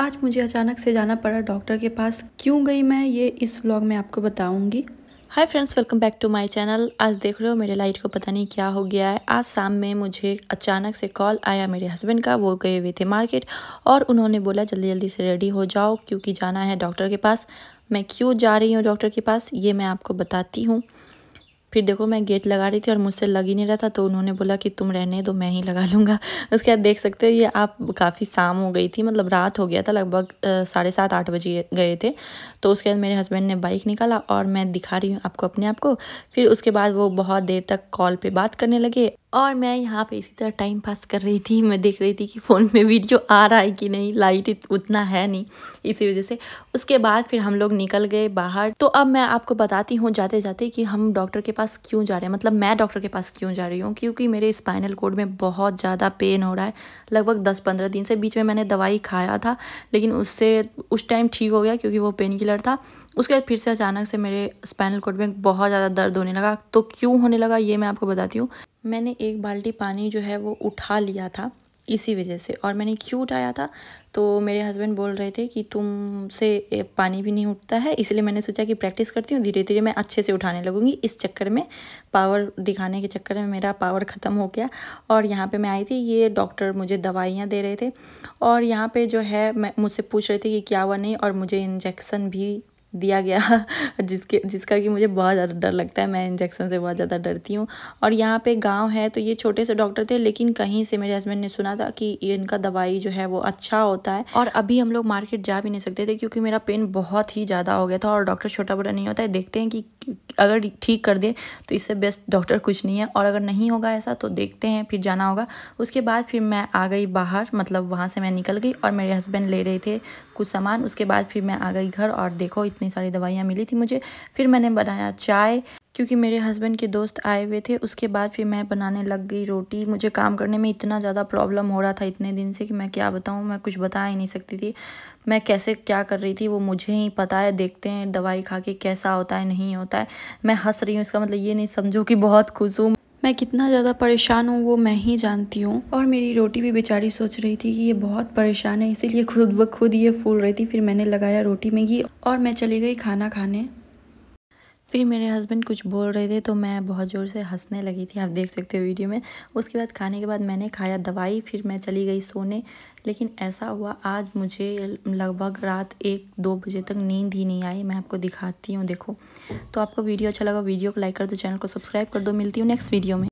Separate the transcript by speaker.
Speaker 1: आज मुझे अचानक से जाना पड़ा डॉक्टर के पास क्यों गई मैं ये इस व्लॉग में आपको बताऊंगी hi friends welcome back to my channel आज देख रहे हो मेरे लाइट को पता नहीं क्या हो गया है आज शाम में मुझे अचानक से कॉल आया मेरे हस्बैंड का वो गए हुए थे मार्केट और उन्होंने बोला जल्दी जल्दी से रेडी हो जाओ क्योंकि जाना है डॉक्टर के पास मैं क्यों जा रही हूँ डॉक्टर के पास ये मैं आपको बताती हूँ फिर देखो मैं गेट लगा रही थी और मुझसे लग ही नहीं रहा था तो उन्होंने बोला कि तुम रहने दो मैं ही लगा लूँगा उसके बाद देख सकते हो ये आप काफ़ी शाम हो गई थी मतलब रात हो गया था लगभग साढ़े सात आठ बजे गए थे तो उसके बाद मेरे हस्बैंड ने बाइक निकाला और मैं दिखा रही हूँ आपको अपने आप को फिर उसके बाद वो बहुत देर तक कॉल पर बात करने लगे और मैं यहाँ पे इसी तरह टाइम पास कर रही थी मैं देख रही थी कि फ़ोन में वीडियो आ रहा है कि नहीं लाइट उतना है नहीं इसी वजह से उसके बाद फिर हम लोग निकल गए बाहर तो अब मैं आपको बताती हूँ जाते जाते कि हम डॉक्टर के पास क्यों जा रहे हैं मतलब मैं डॉक्टर के पास क्यों जा रही हूँ क्योंकि मेरे स्पाइनल कोड में बहुत ज़्यादा पेन हो रहा है लगभग दस पंद्रह दिन से बीच में मैंने दवाई खाया था लेकिन उससे उस टाइम ठीक हो गया क्योंकि वो पेन किलर था उसके बाद फिर से अचानक से मेरे स्पाइनल कोड में बहुत ज़्यादा दर्द होने लगा तो क्यों होने लगा ये मैं आपको बताती हूँ मैंने एक बाल्टी पानी जो है वो उठा लिया था इसी वजह से और मैंने क्यों उठाया था तो मेरे हस्बैंड बोल रहे थे कि तुमसे पानी भी नहीं उठता है इसलिए मैंने सोचा कि प्रैक्टिस करती हूँ धीरे धीरे मैं अच्छे से उठाने लगूँगी इस चक्कर में पावर दिखाने के चक्कर में मेरा पावर ख़त्म हो गया और यहाँ पे मैं आई थी ये डॉक्टर मुझे दवाइयाँ दे रहे थे और यहाँ पर जो है मैं मुझसे पूछ रहे थे कि क्या हुआ नहीं और मुझे इंजेक्शन भी दिया गया जिसके जिसका कि मुझे बहुत ज़्यादा डर लगता है मैं इंजेक्शन से बहुत ज़्यादा डरती हूँ और यहाँ पे गांव है तो ये छोटे से डॉक्टर थे लेकिन कहीं से मेरे हस्बैंड ने सुना था कि इनका दवाई जो है वो अच्छा होता है और अभी हम लोग मार्केट जा भी नहीं सकते थे क्योंकि मेरा पेन बहुत ही ज़्यादा हो गया था और डॉक्टर छोटा बड़ा नहीं होता है देखते हैं कि अगर ठीक कर दे तो इससे बेस्ट डॉक्टर कुछ नहीं है और अगर नहीं होगा ऐसा तो देखते हैं फिर जाना होगा उसके बाद फिर मैं आ गई बाहर मतलब वहाँ से मैं निकल गई और मेरे हस्बैंड ले रहे थे कुछ सामान उसके बाद फिर मैं आ गई घर और देखो इतनी सारी दवाइयाँ मिली थी मुझे फिर मैंने बनाया चाय क्योंकि मेरे हस्बैंड के दोस्त आए हुए थे उसके बाद फिर मैं बनाने लग गई रोटी मुझे काम करने में इतना ज़्यादा प्रॉब्लम हो रहा था इतने दिन से कि मैं क्या बताऊँ मैं कुछ बता ही नहीं सकती थी मैं कैसे क्या कर रही थी वो मुझे ही पता है देखते हैं दवाई खा के कैसा होता है नहीं होता है मैं हंस रही हूँ इसका मतलब ये नहीं समझो कि बहुत खुश हूँ मैं कितना ज़्यादा परेशान हूँ वो मैं ही जानती हूँ और मेरी रोटी भी बेचारी सोच रही थी कि ये बहुत परेशान है इसीलिए खुद ब खुद ये फूल रही थी फिर मैंने लगाया रोटी में घी और मैं चली गई खाना खाने फिर मेरे हस्बैंड कुछ बोल रहे थे तो मैं बहुत ज़ोर से हंसने लगी थी आप देख सकते हो वीडियो में उसके बाद खाने के बाद मैंने खाया दवाई फिर मैं चली गई सोने लेकिन ऐसा हुआ आज मुझे लगभग रात एक दो बजे तक नींद ही नहीं आई मैं आपको दिखाती हूँ देखो तो आपको वीडियो अच्छा लगा वीडियो को लाइक कर दो चैनल को सब्सक्राइब कर दो मिलती हूँ नेक्स्ट वीडियो में